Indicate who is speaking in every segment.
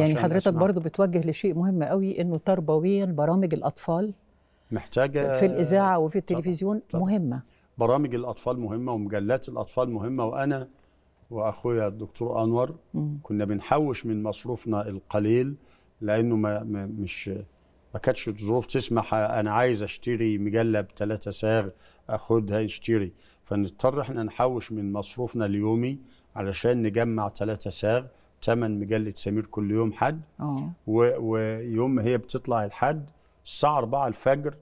Speaker 1: يعني حضرتك برضو
Speaker 2: بتوجه لشيء مهم قوي انه تربويا برامج الاطفال
Speaker 1: محتاجه في الاذاعه
Speaker 2: وفي التلفزيون طبعا. طبعا. مهمه
Speaker 1: برامج الاطفال مهمه ومجلات الاطفال مهمه وانا واخويا الدكتور انور م. كنا بنحوش من مصروفنا القليل لانه ما مش ما كانتش الظروف تسمح انا عايز اشتري مجله بثلاثة ساغ اخدها اشتري فنضطر احنا نحوش من مصروفنا اليومي علشان نجمع ثلاثة ساغ تمن مجله سمير كل يوم حد اه ويوم هي بتطلع الحد الساعه 4 الفجر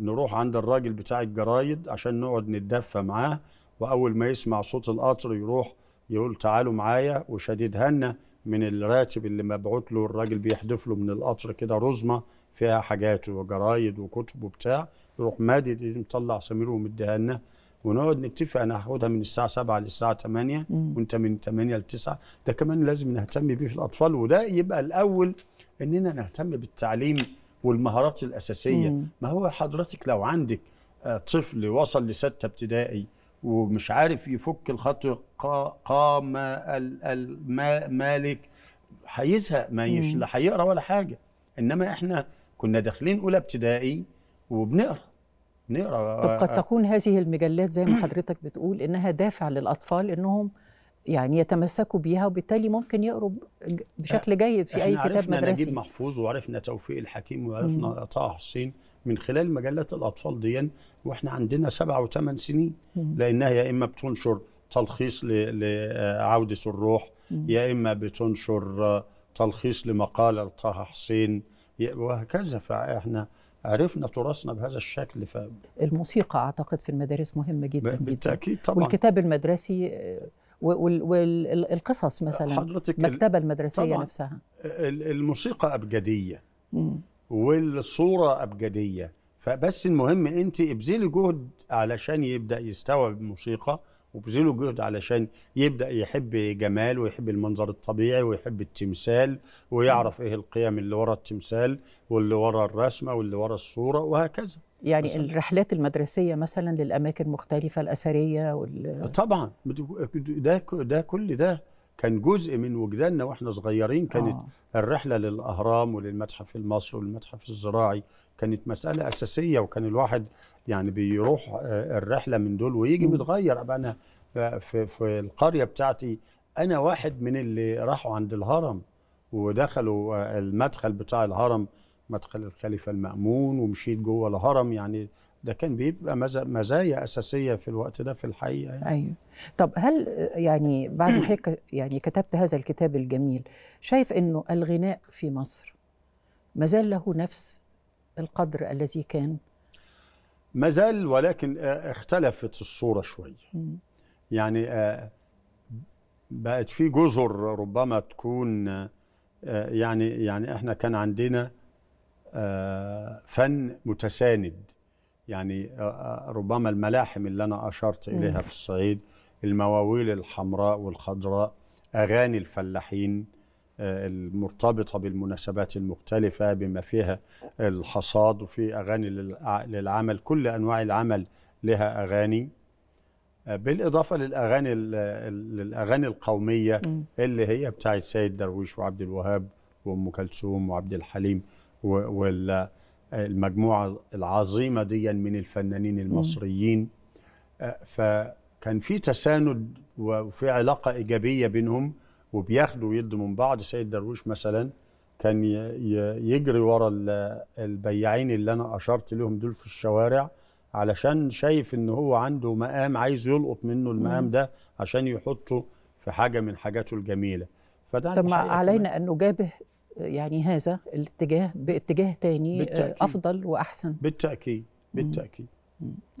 Speaker 1: نروح عند الراجل بتاع الجرايد عشان نقعد نتدفى معاه واول ما يسمع صوت القطر يروح يقول تعالوا معايا وشديد لنا من الراتب اللي مبعوت له الراجل بيحدف له من القطر كده رزمه فيها حاجاته وجرايد وكتب وبتاع يروح مادد مطلع سمير ومديها لنا ونقعد نتفق انا هاخدها من الساعه 7 للساعه 8 وانت من 8 ل 9 ده كمان لازم نهتم بيه في الاطفال وده يبقى الاول اننا نهتم بالتعليم والمهارات الاساسيه مم. ما هو حضرتك لو عندك آه، طفل وصل لسته ابتدائي ومش عارف يفك الخط قام مالك هيزهق ما يش لا هيقرا ولا حاجه انما احنا كنا داخلين اولى ابتدائي وبنقرا نقرا طب قد تكون
Speaker 2: هذه المجلات زي ما حضرتك بتقول انها دافع للاطفال انهم يعني يتمسكوا بيها وبالتالي ممكن يقروا بشكل جيد في اي كتاب مدرسي عرفنا نجيب
Speaker 1: محفوظ وعرفنا توفيق الحكيم وعرفنا طه حسين من خلال مجلات الاطفال دي واحنا عندنا سبع وثمان سنين لانها يا اما بتنشر تلخيص لعوده الروح يا اما بتنشر تلخيص لمقاله لطه حسين وهكذا فاحنا عرفنا تراثنا بهذا الشكل ف...
Speaker 2: الموسيقى اعتقد في المدارس مهمه جدا بالتاكيد جداً. طبعا والكتاب المدرسي آه، والقصص مثلا حضرتك المكتبه المدرسيه طبعاً نفسها
Speaker 1: الموسيقى ابجديه والصوره ابجديه فبس المهم انت ابذلي جهد علشان يبدا يستوعب الموسيقى وبذلوا جهد علشان يبدا يحب جمال ويحب المنظر الطبيعي ويحب التمثال ويعرف ايه القيم اللي ورا التمثال واللي ورا الرسمه واللي ورا الصوره وهكذا
Speaker 2: يعني مثلاً. الرحلات المدرسيه مثلا للاماكن المختلفه الاثريه وال... طبعا
Speaker 1: ده ده كل ده كان جزء من وجداننا واحنا صغيرين كانت آه. الرحله للاهرام وللمتحف المصري والمتحف الزراعي كانت مساله اساسيه وكان الواحد يعني بيروح آه، الرحله من دول ويجي متغير انا في, في القريه بتاعتي انا واحد من اللي راحوا عند الهرم ودخلوا آه، المدخل بتاع الهرم مدخل الخليفه المامون ومشيت جوه الهرم يعني ده كان بيبقى مزايا اساسيه في الوقت ده في الحقيقه يعني. ايوه
Speaker 2: طب هل يعني بعد ما حضرتك يعني كتبت هذا الكتاب الجميل شايف انه الغناء في مصر ما زال له نفس القدر الذي كان
Speaker 1: ما زال ولكن آه، اختلفت الصوره شويه يعني آه، بقت في جزر ربما تكون آه، يعني يعني احنا كان عندنا فن متساند يعني آه، آه، ربما الملاحم اللي أنا أشرت إليها في الصعيد المواويل الحمراء والخضراء أغاني الفلاحين آه، المرتبطة بالمناسبات المختلفة بما فيها الحصاد وفي أغاني للعمل كل أنواع العمل لها أغاني بالإضافة للأغاني للأغاني القومية اللي هي بتاعت سيد درويش وعبد الوهاب وأم كلثوم وعبد الحليم وال المجموعه العظيمه دي من الفنانين المصريين آه، فكان في تساند وفي علاقه ايجابيه بينهم وبياخدوا ويدوا من بعض سيد درويش مثلا كان يجري ورا البياعين اللي انا اشرت لهم دول في الشوارع علشان شايف ان هو عنده مقام عايز يلقط منه المقام ده عشان يحطه في حاجه من حاجاته الجميله فده طب علينا
Speaker 2: ان نجابه يعني هذا الاتجاه باتجاه تاني آه، بالتأكيد.
Speaker 1: افضل واحسن بالتاكيد بالتاكيد